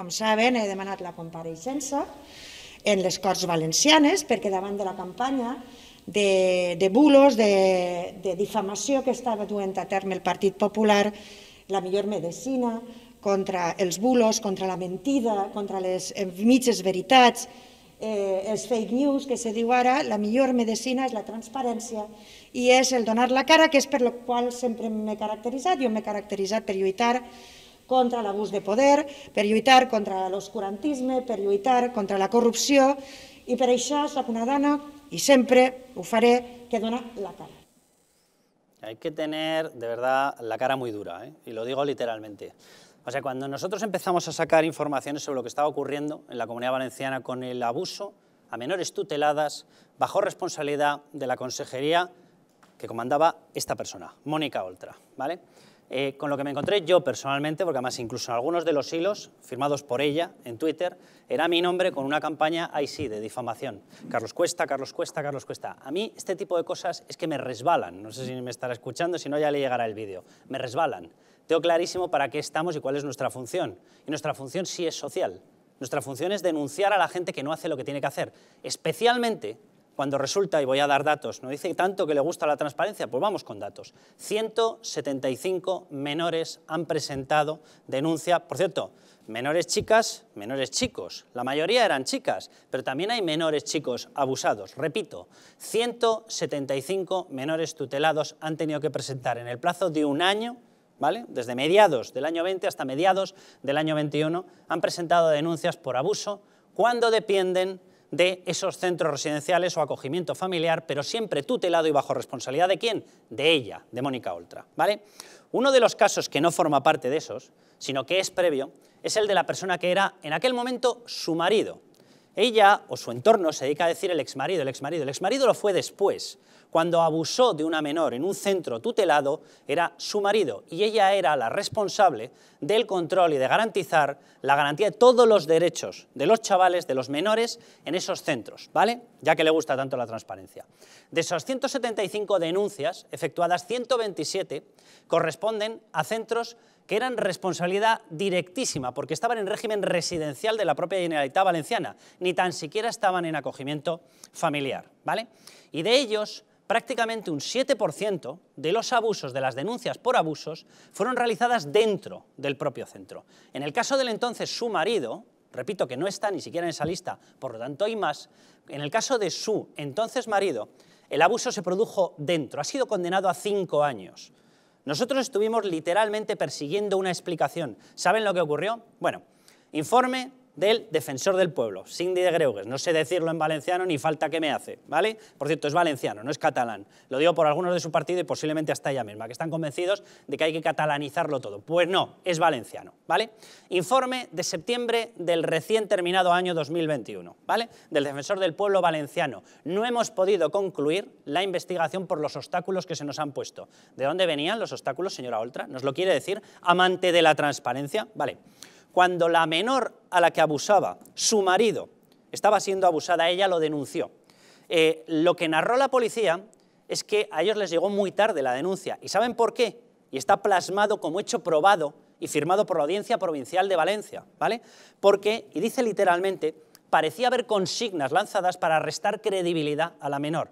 Com saben, he demanat la compareixença en les Corts Valencianes perquè davant de la campanya de, de bulos, de, de difamació que estava duent a terme el Partit Popular, la millor medicina contra els bulos, contra la mentida, contra les mitges veritats, eh, els fake news que se diu ara, la millor medicina és la transparència i és el donar la cara, que és per la qual sempre m'he caracteritzat, jo m'he caracteritzat per lluitar contra el abuso de poder, per contra el per lluitar contra la corrupción y per això sóc una dona, i siempre ho faré, que dona la cara. Hay que tener, de verdad, la cara muy dura, ¿eh? y lo digo literalmente. O sea, cuando nosotros empezamos a sacar informaciones sobre lo que estaba ocurriendo en la Comunidad Valenciana con el abuso a menores tuteladas, bajo responsabilidad de la consejería que comandaba esta persona, Mónica Oltra, ¿vale? Eh, con lo que me encontré yo personalmente, porque además incluso en algunos de los hilos firmados por ella en Twitter, era mi nombre con una campaña, ahí sí, de difamación. Carlos Cuesta, Carlos Cuesta, Carlos Cuesta. A mí este tipo de cosas es que me resbalan, no sé si me estará escuchando, si no ya le llegará el vídeo, me resbalan. Tengo clarísimo para qué estamos y cuál es nuestra función. Y nuestra función sí es social. Nuestra función es denunciar a la gente que no hace lo que tiene que hacer, especialmente cuando resulta, y voy a dar datos, no dice tanto que le gusta la transparencia, pues vamos con datos. 175 menores han presentado denuncia, por cierto, menores chicas, menores chicos, la mayoría eran chicas, pero también hay menores chicos abusados. Repito, 175 menores tutelados han tenido que presentar en el plazo de un año ¿Vale? Desde mediados del año 20 hasta mediados del año 21 han presentado denuncias por abuso cuando dependen de esos centros residenciales o acogimiento familiar, pero siempre tutelado y bajo responsabilidad de quién? De ella, de Mónica Oltra. ¿vale? Uno de los casos que no forma parte de esos, sino que es previo, es el de la persona que era en aquel momento su marido, ella o su entorno se dedica a decir el exmarido, el exmarido. El exmarido lo fue después. Cuando abusó de una menor en un centro tutelado, era su marido y ella era la responsable del control y de garantizar la garantía de todos los derechos de los chavales, de los menores en esos centros, ¿vale? Ya que le gusta tanto la transparencia. De esas 175 denuncias efectuadas, 127 corresponden a centros que eran responsabilidad directísima, porque estaban en régimen residencial de la propia Generalitat Valenciana, ni tan siquiera estaban en acogimiento familiar. ¿vale? Y de ellos, prácticamente un 7% de los abusos, de las denuncias por abusos, fueron realizadas dentro del propio centro. En el caso del entonces su marido, repito que no está ni siquiera en esa lista, por lo tanto hay más, en el caso de su entonces marido, el abuso se produjo dentro, ha sido condenado a cinco años. Nosotros estuvimos literalmente persiguiendo una explicación. ¿Saben lo que ocurrió? Bueno, informe del defensor del pueblo, Cindy de Greuges. No sé decirlo en valenciano ni falta que me hace, ¿vale? Por cierto, es valenciano, no es catalán. Lo digo por algunos de su partido y posiblemente hasta ella misma, que están convencidos de que hay que catalanizarlo todo. Pues no, es valenciano, ¿vale? Informe de septiembre del recién terminado año 2021, ¿vale? Del defensor del pueblo valenciano. No hemos podido concluir la investigación por los obstáculos que se nos han puesto. ¿De dónde venían los obstáculos, señora Oltra? ¿Nos lo quiere decir? ¿Amante de la transparencia? Vale. Cuando la menor a la que abusaba, su marido, estaba siendo abusada, ella lo denunció. Eh, lo que narró la policía es que a ellos les llegó muy tarde la denuncia. ¿Y saben por qué? Y está plasmado como hecho probado y firmado por la Audiencia Provincial de Valencia, ¿vale? Porque, y dice literalmente, parecía haber consignas lanzadas para restar credibilidad a la menor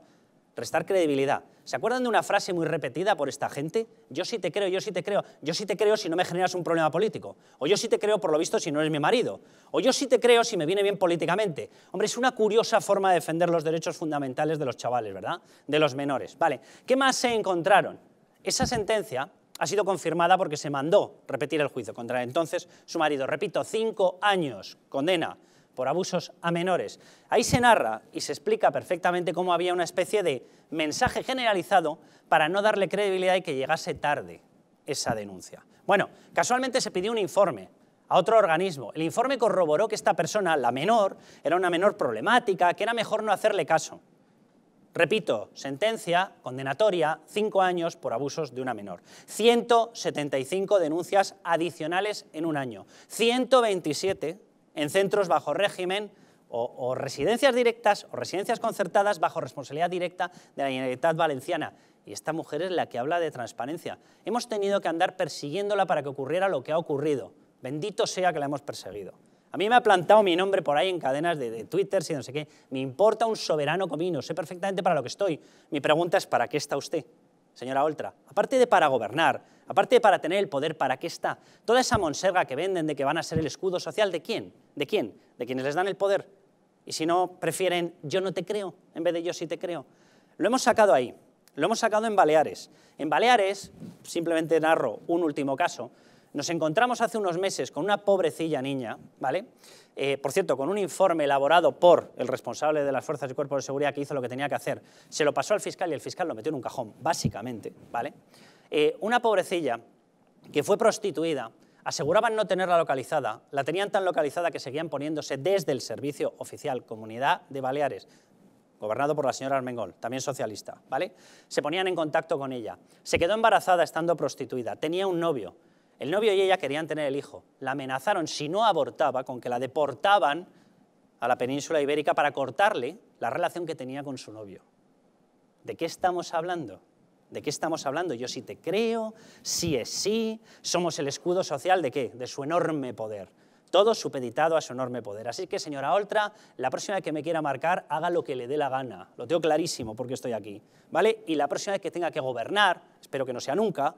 restar credibilidad. ¿Se acuerdan de una frase muy repetida por esta gente? Yo sí te creo, yo sí te creo, yo sí te creo si no me generas un problema político. O yo sí te creo por lo visto si no eres mi marido. O yo sí te creo si me viene bien políticamente. Hombre, es una curiosa forma de defender los derechos fundamentales de los chavales, ¿verdad? De los menores. Vale, ¿qué más se encontraron? Esa sentencia ha sido confirmada porque se mandó repetir el juicio contra entonces su marido. Repito, cinco años condena por abusos a menores. Ahí se narra y se explica perfectamente cómo había una especie de mensaje generalizado para no darle credibilidad y que llegase tarde esa denuncia. Bueno, casualmente se pidió un informe a otro organismo. El informe corroboró que esta persona, la menor, era una menor problemática, que era mejor no hacerle caso. Repito, sentencia condenatoria, cinco años por abusos de una menor. 175 denuncias adicionales en un año. 127 en centros bajo régimen o, residencias directas o residencias concertadas bajo responsabilidad directa de la Generalitat Valenciana. Y esta mujer es la que habla de transparencia. Hemos tenido que andar persiguiéndola para que ocurriera lo que ha ocurrido. Bendito sea que la hemos perseguido. A mí me ha plantado mi nombre por ahí en cadenas de, Twitter, si no sé qué. Me importa un soberano comino, sé perfectamente para lo que estoy. Mi pregunta es, ¿para qué está usted? señora Oltra, aparte de para gobernar, aparte de para tener el poder, ¿para qué está? Toda esa monserga que venden de que van a ser el escudo social, ¿de quién? ¿De quién? ¿De quienes les dan el poder? Y si no, prefieren yo no te creo en vez de yo sí te creo. Lo hemos sacado ahí, lo hemos sacado en Baleares. En Baleares, simplemente narro un último caso, nos encontramos hace unos meses con una pobrecilla niña, ¿vale? Eh, por cierto, con un informe elaborado por el responsable de las fuerzas y cuerpos de seguridad que hizo lo que tenía que hacer. Se lo pasó al fiscal y el fiscal lo metió en un cajón, básicamente, ¿vale? Eh, una pobrecilla que fue prostituida, aseguraban no tenerla localizada, la tenían tan localizada que seguían poniéndose desde el servicio oficial Comunidad de Baleares, gobernado por la señora Armengol, también socialista, ¿vale? Se ponían en contacto con ella. Se quedó embarazada estando prostituida, tenía un novio, el novio y ella querían tener el hijo. La amenazaron, si no abortaba, con que la deportaban a la península ibérica para cortarle la relación que tenía con su novio. ¿De qué estamos hablando? ¿De qué estamos hablando? Yo sí te creo, sí es sí, somos el escudo social de qué? De su enorme poder. Todo supeditado a su enorme poder. Así que, señora Oltra, la próxima vez que me quiera marcar, haga lo que le dé la gana. Lo tengo clarísimo porque estoy aquí. ¿Vale? Y la próxima vez que tenga que gobernar, espero que no sea nunca,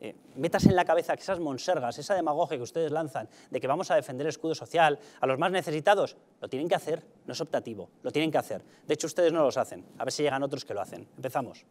eh, metas en la cabeza que esas monsergas, esa demagogia que ustedes lanzan de que vamos a defender el escudo social a los más necesitados, lo tienen que hacer, no es optativo, lo tienen que hacer. De hecho, ustedes no los hacen, a ver si llegan otros que lo hacen. Empezamos.